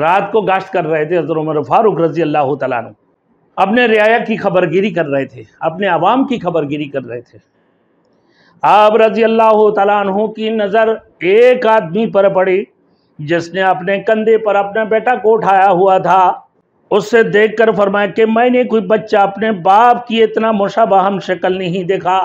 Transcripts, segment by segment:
रात को गाश्त कर रहे थे हजर उमर फारूक रजी अल्लाह तु अपने रियाया की खबरगिरी कर रहे थे अपने आवाम की खबरगिरी कर रहे थे आप रजी अल्लाह तु की नज़र एक आदमी पर पड़ी जिसने अपने कंधे पर अपना बेटा को उठाया हुआ था उससे देखकर फरमाया कि मैंने कोई बच्चा अपने बाप की इतना मुशाबाहम शक्ल नहीं देखा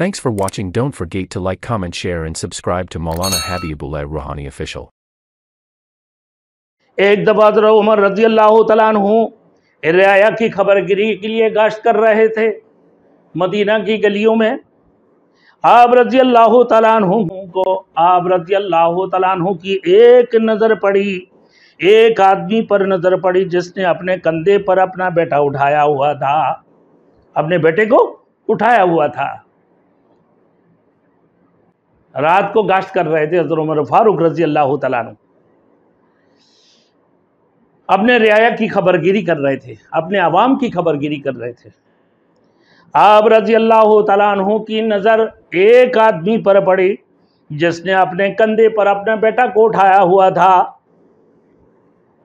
Thanks for watching don't forget to like comment share and subscribe to Maulana Habibullah Rouhani official. एक दफा तो उमर रजी अल्लाह तु रियाया की खबर गिरी के लिए गाश्त कर रहे थे मदीना की गलियों में आप रजी अल्लाह तु को आप रजी अल्लाह तु की एक नज़र पड़ी एक आदमी पर नज़र पड़ी जिसने अपने कंधे पर अपना बेटा उठाया हुआ था अपने बेटे को उठाया हुआ था रात को गाश्त कर रहे थे हजर उमर फारूक रजी अल्लाह तु अपने रियाया की खबरगिरी कर रहे थे अपने आवाम की खबरगिरी कर रहे थे आप रजी अल्लाह तु की नज़र एक आदमी पर पड़ी जिसने अपने कंधे पर अपना बेटा को उठाया हुआ था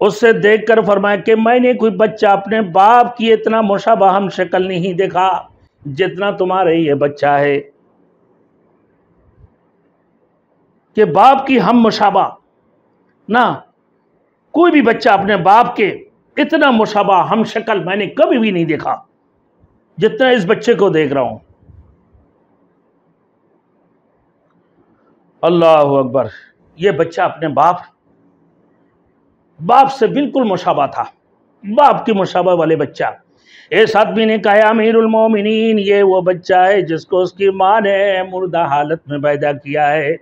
उससे देखकर फरमाया कि मैंने कोई बच्चा अपने बाप की इतना मुशाबाहम शक्ल नहीं देखा जितना तुम्हारे ये बच्चा है कि बाप की हम मुशाबा ना कोई भी बच्चा अपने बाप के इतना मुशाबा हम शक्ल मैंने कभी भी नहीं देखा जितना इस बच्चे को देख रहा हूं अल्लाह अकबर ये बच्चा अपने बाप बाप से बिल्कुल मुशाबा था बाप की मुशाबा वाले बच्चा इस आदमी ने कहा उलमोमिन ये वो बच्चा है जिसको उसकी माँ ने मुर्दा हालत में पैदा किया है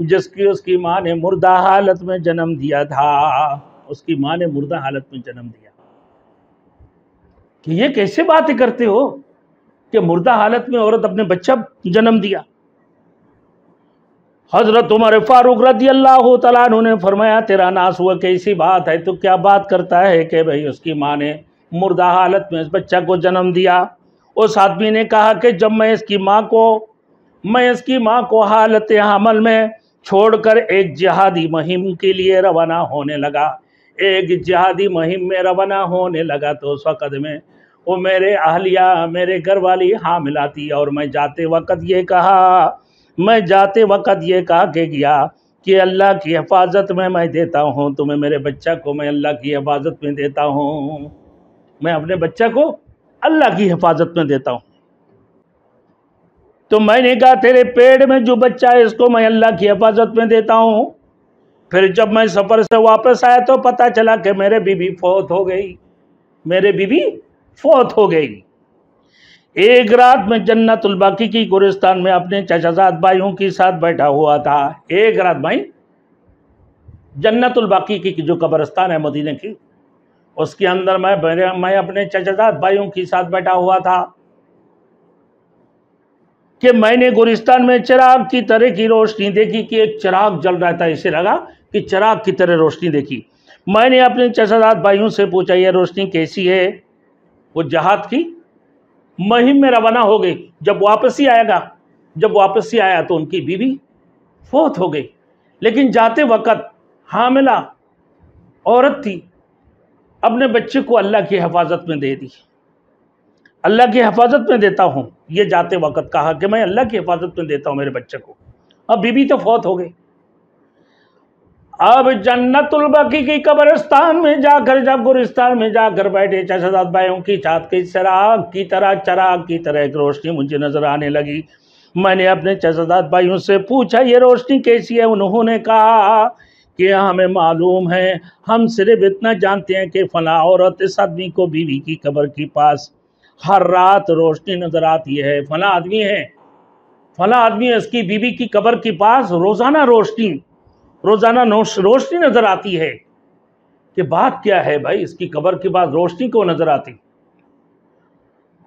जिसकी उसकी माँ ने मुर्दा हालत में जन्म दिया था उसकी माँ ने मुर्दा हालत में जन्म दिया कि ये कैसे बातें करते हो कि मुर्दा हालत में औरत अपने बच्चा जन्म दिया हजरत तुम्हारे फारूक रदी अल्लाह तला ने फरमाया तेरा नास हुआ कैसी बात है तो क्या बात करता है कि भाई उसकी माँ ने मुर्दा हालत में इस बच्चा को जन्म दिया उस आदमी ने कहा कि जब मैं इसकी माँ को मैं इसकी माँ को हालत हमल में छोड़कर एक जिहादी मुहिम के लिए रवाना होने लगा एक जिहादी मुहिम में रवाना होने लगा तो उस वक़्त में वो मेरे अहलिया मेरे घर वाली हाँ मिलाती और मैं जाते वक़्त ये कहा मैं जाते वक़्त ये कहा के गया कि अल्लाह की हिफाजत में मैं देता हूँ तुम्हें मेरे बच्चा को मैं अल्लाह की हिफाजत में देता हूँ मैं अपने बच्चा को अल्लाह की हिफाजत में देता हूँ तो मैंने कहा तेरे पेड़ में जो बच्चा है इसको मैं अल्लाह की हिफाजत में देता हूँ फिर जब मैं सफ़र से वापस आया तो पता चला कि मेरे बीबी फौत हो गई मेरे बीबी फौत हो गई एक रात में जन्नतुलबाकी की गुरिस्तान में अपने चचाजात भाइयों के साथ बैठा हुआ था एक रात भाई जन्नतुलबाकी की जो कब्रस्तान है मदीने की उसके अंदर मैं मैं अपने चचाजात भाइयों के साथ बैठा हुआ था कि मैंने गुरिस्तान में चिराग की तरह की रोशनी देखी कि एक चिराग जल रहा था इसे लगा कि चिराग की तरह रोशनी देखी मैंने अपने चशादात भाइयों से पूछा यह रोशनी कैसी है वो जहाद की महिम में रवाना हो गई जब वापसी आएगा जब वापसी आया तो उनकी बीवी फोत हो गई लेकिन जाते वक्त हामिला औरत थी अपने बच्चे को अल्लाह की हिफाजत में दे दी अल्लाह की हिफाजत में देता हूँ ये जाते वक्त कहा कि मैं अल्लाह की हिफाजत में देता हूँ मेरे बच्चे को अब बीबी तो फौत हो गई अब जन्नतुल की कब्रिस्तान में जाकर जब गुरिस्तान में जाकर बैठे चाचाजाद भाइयों की छात की चराग की तरह चराग की तरह एक रोशनी मुझे नजर आने लगी मैंने अपने चाचाजाद भाइयों से पूछा ये रोशनी कैसी है उन्होंने कहा कि हमें मालूम है हम सिर्फ इतना जानते हैं कि फला औरत इस आदमी को बीवी की कब्र के पास हर रात रोशनी नज़र आती है फला आदमी है फला आदमी है उसकी बीवी की कबर के पास रोज़ाना रोशनी रोज़ाना रोशनी नज़र आती है कि बात क्या है भाई इसकी कबर के पास रोशनी क्यों नज़र आती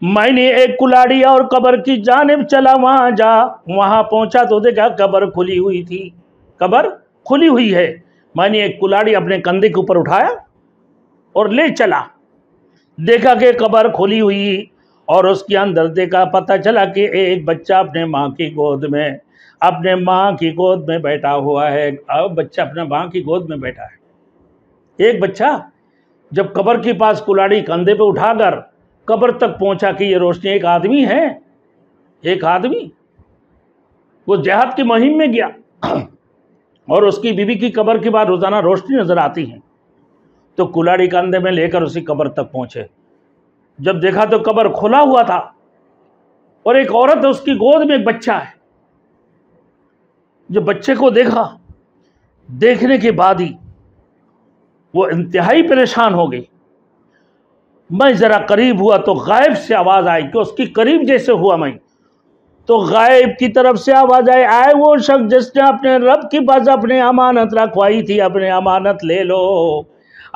मैंने एक कुलाड़ी और कबर की जानब चला वहां जा वहां पहुंचा तो देखा कबर खुली हुई थी कबर खुली हुई है मैंने एक कुलाड़ी अपने कंधे के ऊपर उठाया और ले चला देखा कि कबर खुली हुई और उसके अंदर देखा पता चला कि एक बच्चा अपने माँ की गोद में अपने माँ की गोद में बैठा हुआ है अब बच्चा अपने माँ की गोद में बैठा है एक बच्चा जब कबर के पास कुलाड़ी कंधे पे उठाकर कबर तक पहुंचा कि ये रोशनी एक आदमी है एक आदमी वो जहाद की महिम में गया और उसकी बीवी की कबर के बाद रोज़ाना रोशनी नज़र आती है तो कुलाड़ी कंधे में लेकर उसी कब्र तक पहुंचे जब देखा तो कब्र खुला हुआ था और एक औरत है उसकी गोद में एक बच्चा है जो बच्चे को देखा देखने के बाद ही वो इंतहाई परेशान हो गई मैं ज़रा करीब हुआ तो गायब से आवाज़ आई कि उसकी करीब जैसे हुआ मैं तो गायब की तरफ से आवाज़ आई आए वो शख्स जिसने अपने रब की बाज अपने अमानत रखवाई थी अपने अमानत ले लो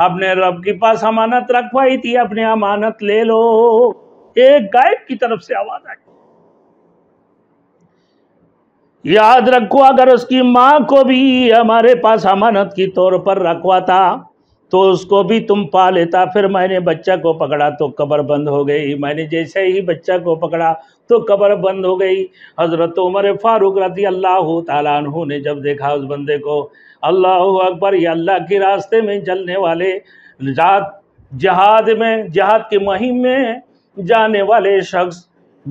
अपने रब के पास अमानत रखवाई थी अपने अमानत ले लो एक गायब की तरफ से आवाज आई याद रखो अगर उसकी मां को भी हमारे पास अमानत के तौर पर रखवा था तो उसको भी तुम पा लेता फिर मैंने बच्चा को पकड़ा तो कबर बंद हो गई मैंने जैसे ही बच्चा को पकड़ा तो कबर बंद हो गई हज़रत उमर फारूक रती अल्लाह तु ने जब देखा उस बंदे को अल्लाह अकबर ये अल्लाह के रास्ते में चलने वाले जात जहाद में जहाद की मुहिम में जाने वाले शख्स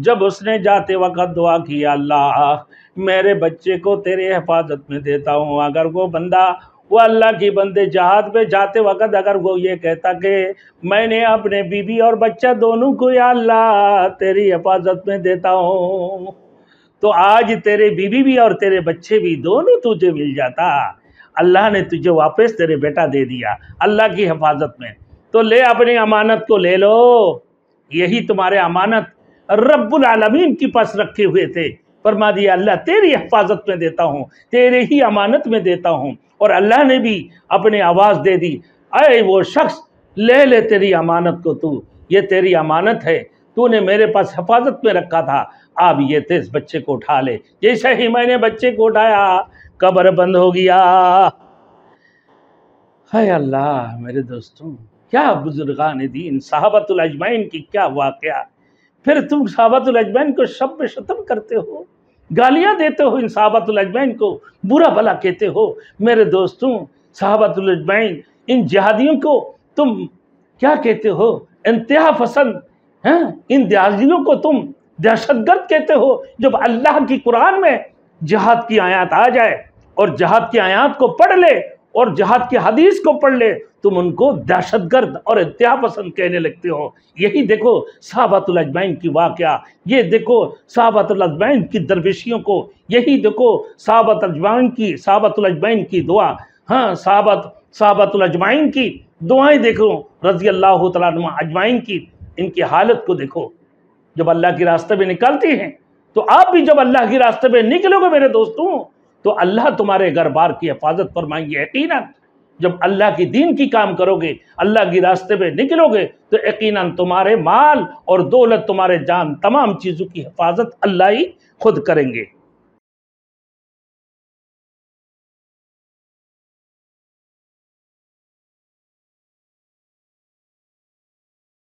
जब उसने जाते वक़्त दुआ किया अल्लाह मेरे बच्चे को तेरे हिफाजत में देता हूँ अगर वो बंदा वो अल्लाह की बंदे जहाद पे जाते वक़्त अगर वो ये कहता कि मैंने अपने बीबी और बच्चा दोनों को या अल्लाह तेरी हिफाजत में देता हूँ तो आज तेरे बीबी भी और तेरे बच्चे भी दोनों तुझे मिल जाता अल्लाह ने तुझे वापस तेरे बेटा दे दिया अल्लाह की हिफाजत में तो ले अपनी अमानत को ले लो यही तुम्हारे अमानत रब्बुल आलमीन की पास रखे हुए थे फरमा दिया अल्लाह तेरी हिफाजत में देता हूँ तेरे ही अमानत में देता हूँ और अल्लाह ने भी अपनी आवाज़ दे दी अरे वो शख्स ले ले तेरी अमानत को तू ये तेरी अमानत है तूने मेरे पास हिफाजत में रखा था अब ये तेज तो बच्चे को उठा ले जैसे ही मैंने बच्चे को उठाया कब्र बंद हो गया है अल्लाह मेरे दोस्तों क्या बुजुर्गान दीन साहबतुल अजमैन की क्या वाकया फिर तुम साहबातुल अजमैन को शब्द शतम करते हो गालियां देते हो इन साहबातुल अजमैन को बुरा भला कहते हो मेरे दोस्तों साहबातुल अजमैन इन जहादियों को तुम क्या कहते हो इंतहा पसंद हैं इन जहादियों को तुम दहशतगर्द कहते हो जब अल्लाह की कुरान में जहाद की आयात आ जाए और जहाद की आयात को पढ़ ले और जहाद की हदीस को पढ़ ले तुम उनको दहशत गर्द और इंतहा पसंद कहने लगते हो यही देखो साहबातुल की वाक़ ये देखो साहबातुल की दरवेशियों को यही देखो साहबत अजमैन की साहबातुल की दुआ हाँ साहबत साहबातुल की दुआएं देखो रजी अल्लाह तुम अजमैन की इनकी हालत को देखो जब अल्लाह के रास्ते में निकलती हैं तो आप भी जब अल्लाह के रास्ते में निकलोगे मेरे दोस्तों तो अल्लाह तुम्हारे घर बार की हिफाजत फरमाएंगे यकीन जब अल्लाह की दीन की काम करोगे अल्लाह के रास्ते पे निकलोगे तो यकीन तुम्हारे माल और दौलत तुम्हारे जान तमाम चीज़ों की हिफाजत अल्लाह ही खुद करेंगे